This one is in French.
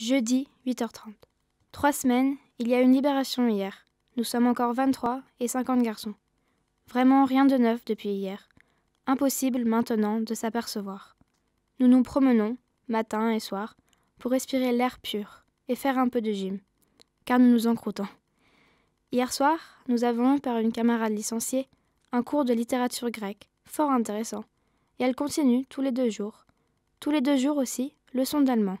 Jeudi, 8h30. Trois semaines, il y a une libération hier. Nous sommes encore 23 et 50 garçons. Vraiment rien de neuf depuis hier. Impossible maintenant de s'apercevoir. Nous nous promenons, matin et soir, pour respirer l'air pur et faire un peu de gym, car nous nous encroutons. Hier soir, nous avons, par une camarade licenciée, un cours de littérature grecque, fort intéressant, et elle continue tous les deux jours. Tous les deux jours aussi, leçon d'allemand.